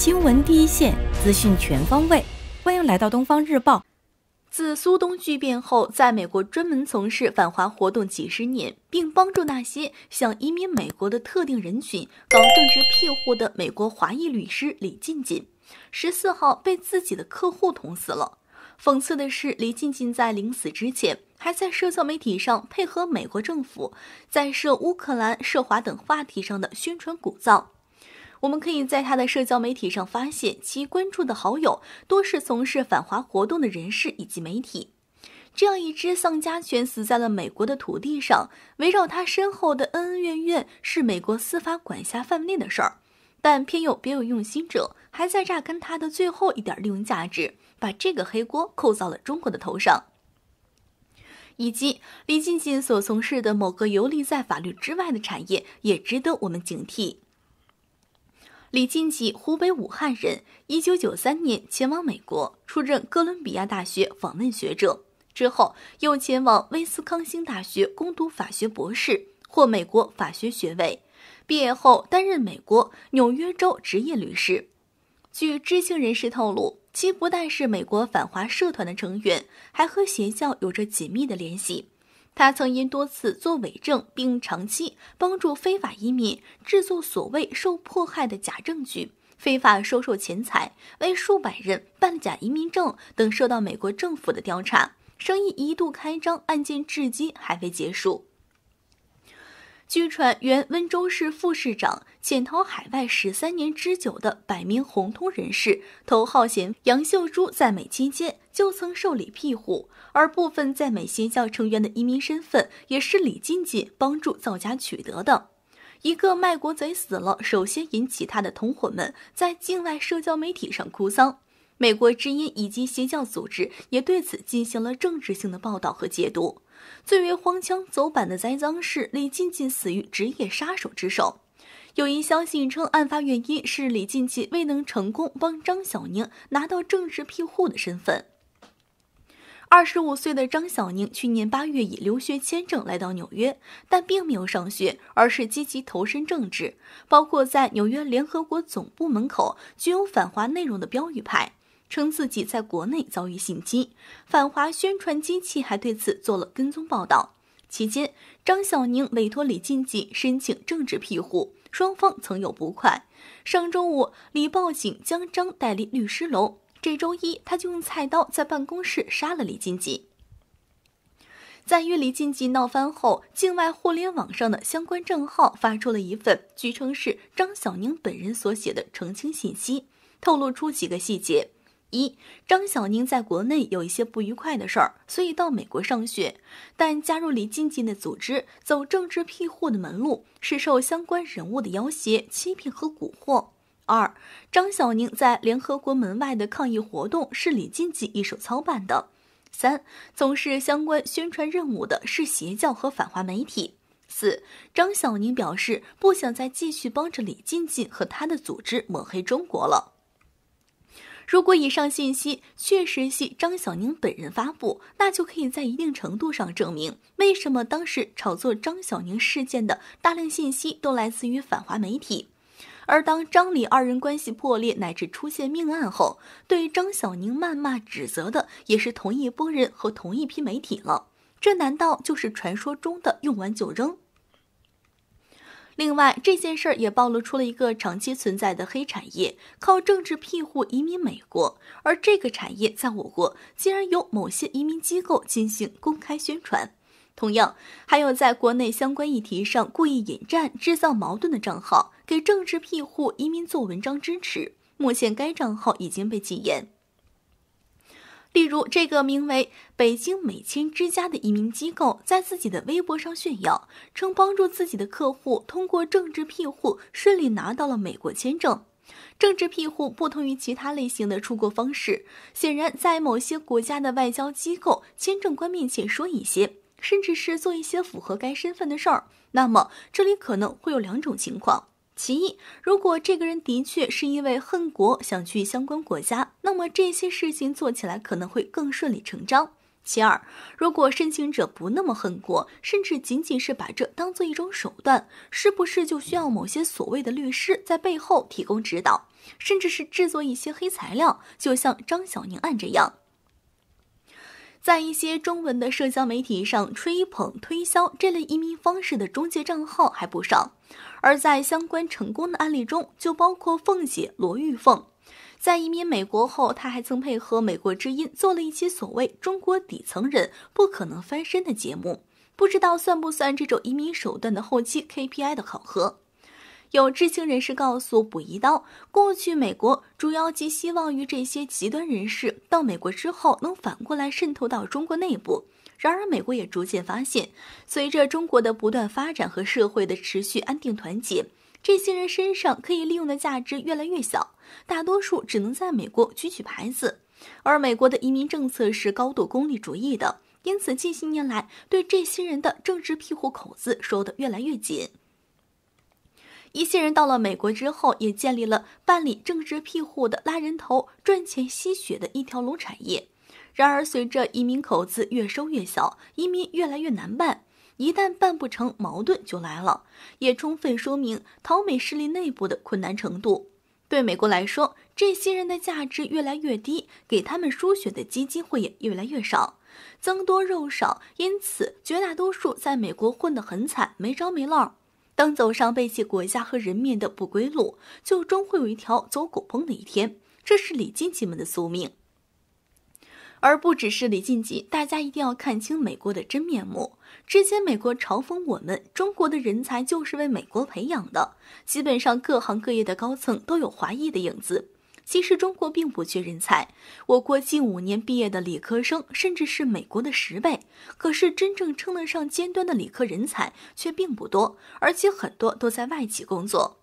新闻第一线，资讯全方位，欢迎来到东方日报。自苏东剧变后，在美国专门从事反华活动几十年，并帮助那些想移民美国的特定人群搞政治庇护的美国华裔律师李进进，十四号被自己的客户捅死了。讽刺的是，李进进在临死之前，还在社交媒体上配合美国政府在涉乌克兰、涉华等话题上的宣传鼓噪。我们可以在他的社交媒体上发现，其关注的好友多是从事反华活动的人士以及媒体。这样一只丧家犬死在了美国的土地上，围绕他身后的恩恩怨怨是美国司法管辖范围内的事儿，但偏有别有用心者还在榨干他的最后一点利用价值，把这个黑锅扣到了中国的头上。以及李静静所从事的某个游离在法律之外的产业，也值得我们警惕。李进吉，湖北武汉人，一九九三年前往美国，出任哥伦比亚大学访问学者，之后又前往威斯康星大学攻读法学博士，获美国法学学位。毕业后担任美国纽约州执业律师。据知情人士透露，其不但是美国反华社团的成员，还和邪教有着紧密的联系。他曾因多次作伪证，并长期帮助非法移民制作所谓受迫害的假证据，非法收受钱财，为数百人办假移民证等，受到美国政府的调查，生意一度开张，案件至今还未结束。据传，原温州市副市长潜逃海外十三年之久的百名红通人士头号嫌杨秀珠在美期间就曾受理庇护，而部分在美邪教成员的移民身份也是李进进帮助造假取得的。一个卖国贼死了，首先引起他的同伙们在境外社交媒体上哭丧，美国之音以及邪教组织也对此进行了政治性的报道和解读。最为荒腔走板的栽赃是李静静死于职业杀手之手，有一消息称案发原因是李静静未能成功帮张小宁拿到政治庇护的身份。二十五岁的张小宁去年八月以留学签证来到纽约，但并没有上学，而是积极投身政治，包括在纽约联合国总部门口具有反华内容的标语牌。称自己在国内遭遇性侵，反华宣传机器还对此做了跟踪报道。期间，张小宁委托李进进申请政治庇护，双方曾有不快。上周五，李报警将张带离律师楼，这周一他就用菜刀在办公室杀了李进进。在与李进进闹翻后，境外互联网上的相关账号发出了一份据称是张小宁本人所写的澄清信息，透露出几个细节。一张小宁在国内有一些不愉快的事儿，所以到美国上学。但加入李静静的组织、走政治庇护的门路，是受相关人物的要挟、欺骗和蛊惑。二，张小宁在联合国门外的抗议活动是李静静一手操办的。三，从事相关宣传任务的是邪教和反华媒体。四，张小宁表示不想再继续帮着李静静和他的组织抹黑中国了。如果以上信息确实系张小宁本人发布，那就可以在一定程度上证明，为什么当时炒作张小宁事件的大量信息都来自于反华媒体。而当张李二人关系破裂乃至出现命案后，对张小宁谩骂指责的也是同一拨人和同一批媒体了。这难道就是传说中的用完就扔？另外，这件事儿也暴露出了一个长期存在的黑产业，靠政治庇护移民美国，而这个产业在我国竟然由某些移民机构进行公开宣传。同样，还有在国内相关议题上故意引战、制造矛盾的账号，给政治庇护移民做文章、支持。目前，该账号已经被禁言。例如，这个名为“北京美签之家”的一名机构，在自己的微博上炫耀，称帮助自己的客户通过政治庇护顺利拿到了美国签证。政治庇护不同于其他类型的出国方式，显然，在某些国家的外交机构签证官面前说一些，甚至是做一些符合该身份的事儿，那么这里可能会有两种情况。其一，如果这个人的确是因为恨国想去相关国家，那么这些事情做起来可能会更顺理成章。其二，如果申请者不那么恨国，甚至仅仅是把这当做一种手段，是不是就需要某些所谓的律师在背后提供指导，甚至是制作一些黑材料？就像张小宁案这样，在一些中文的社交媒体上吹捧推销这类移民方式的中介账号还不少。而在相关成功的案例中，就包括凤姐罗玉凤，在移民美国后，她还曾配合《美国之音》做了一期所谓“中国底层人不可能翻身”的节目，不知道算不算这种移民手段的后期 KPI 的考核。有知情人士告诉《捕一刀》，过去美国主要寄希望于这些极端人士到美国之后能反过来渗透到中国内部。然而，美国也逐渐发现，随着中国的不断发展和社会的持续安定团结，这些人身上可以利用的价值越来越小，大多数只能在美国举起牌子。而美国的移民政策是高度功利主义的，因此近些年来对这些人的政治庇护口子收得越来越紧。一些人到了美国之后，也建立了办理政治庇护的拉人头赚钱吸血的一条龙产业。然而，随着移民口子越收越小，移民越来越难办。一旦办不成，矛盾就来了，也充分说明逃美势力内部的困难程度。对美国来说，这些人的价值越来越低，给他们输血的基金会也越来越少，增多肉少，因此绝大多数在美国混得很惨，没着没落。当走上背弃国家和人民的不归路，就终会有一条走狗烹的一天，这是李进吉们的宿命。而不只是李进吉，大家一定要看清美国的真面目。之前美国嘲讽我们，中国的人才就是为美国培养的，基本上各行各业的高层都有华裔的影子。其实中国并不缺人才，我国近五年毕业的理科生，甚至是美国的十倍。可是真正称得上尖端的理科人才却并不多，而且很多都在外企工作。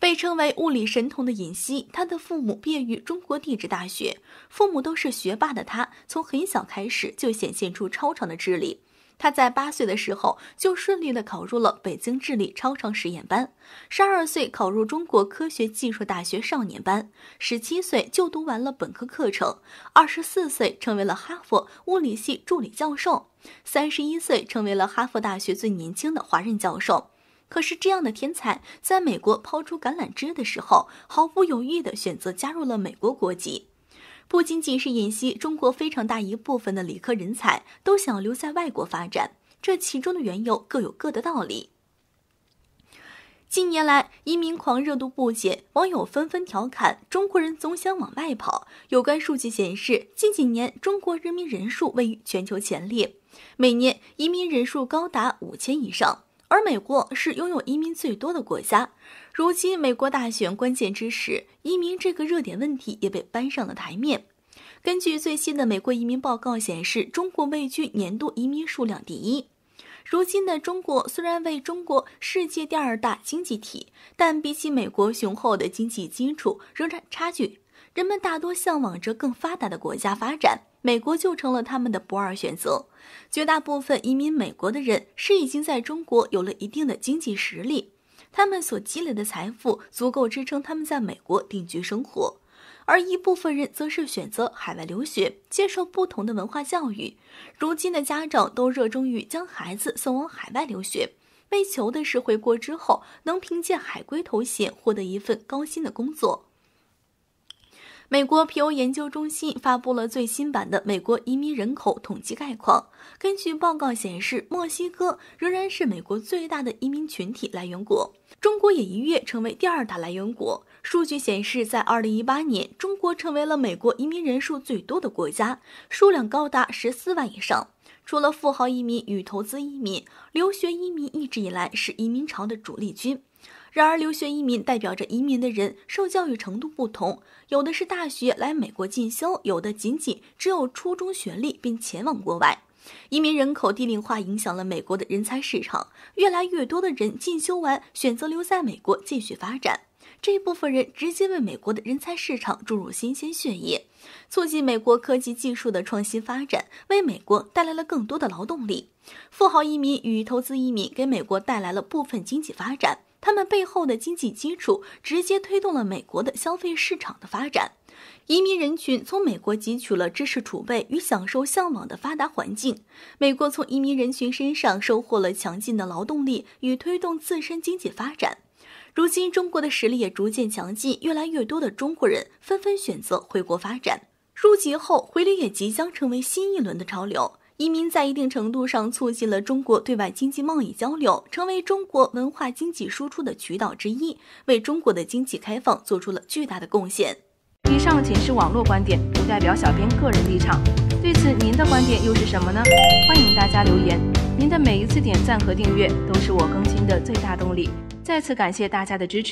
被称为物理神童的尹锡，他的父母毕业于中国地质大学，父母都是学霸的他，从很小开始就显现出超常的智力。他在八岁的时候就顺利的考入了北京智力超常实验班，十二岁考入中国科学技术大学少年班，十七岁就读完了本科课程，二十四岁成为了哈佛物理系助理教授，三十一岁成为了哈佛大学最年轻的华人教授。可是，这样的天才在美国抛出橄榄枝的时候，毫不犹豫地选择加入了美国国籍。不仅仅是尹锡，中国非常大一部分的理科人才都想留在外国发展，这其中的缘由各有各的道理。近年来，移民狂热度不减，网友纷纷调侃中国人总想往外跑。有关数据显示，近几年中国人民人数位于全球前列，每年移民人数高达五千以上。而美国是拥有移民最多的国家，如今美国大选关键之时，移民这个热点问题也被搬上了台面。根据最新的美国移民报告显示，中国位居年度移民数量第一。如今的中国虽然为中国世界第二大经济体，但比起美国雄厚的经济基础，仍然差距。人们大多向往着更发达的国家发展，美国就成了他们的不二选择。绝大部分移民美国的人是已经在中国有了一定的经济实力，他们所积累的财富足够支撑他们在美国定居生活。而一部分人则是选择海外留学，接受不同的文化教育。如今的家长都热衷于将孩子送往海外留学，为求的是回国之后能凭借海归头衔获得一份高薪的工作。美国皮尤研究中心发布了最新版的美国移民人口统计概况。根据报告显示，墨西哥仍然是美国最大的移民群体来源国，中国也一跃成为第二大来源国。数据显示，在2018年，中国成为了美国移民人数最多的国家，数量高达十四万以上。除了富豪移民与投资移民，留学移民一直以来是移民潮的主力军。然而，留学移民代表着移民的人受教育程度不同，有的是大学来美国进修，有的仅仅只有初中学历便前往国外。移民人口低龄化影响了美国的人才市场，越来越多的人进修完选择留在美国继续发展。这部分人直接为美国的人才市场注入新鲜血液，促进美国科技技术的创新发展，为美国带来了更多的劳动力。富豪移民与投资移民给美国带来了部分经济发展，他们背后的经济基础直接推动了美国的消费市场的发展。移民人群从美国汲取了知识储备与享受向往的发达环境，美国从移民人群身上收获了强劲的劳动力与推动自身经济发展。如今中国的实力也逐渐强劲，越来越多的中国人纷纷选择回国发展。入籍后，回流也即将成为新一轮的潮流。移民在一定程度上促进了中国对外经济贸易交流，成为中国文化经济输出的渠道之一，为中国的经济开放做出了巨大的贡献。以上仅是网络观点，不代表小编个人立场。对此，您的观点又是什么呢？欢迎大家留言。您的每一次点赞和订阅都是我更新的最大动力。再次感谢大家的支持。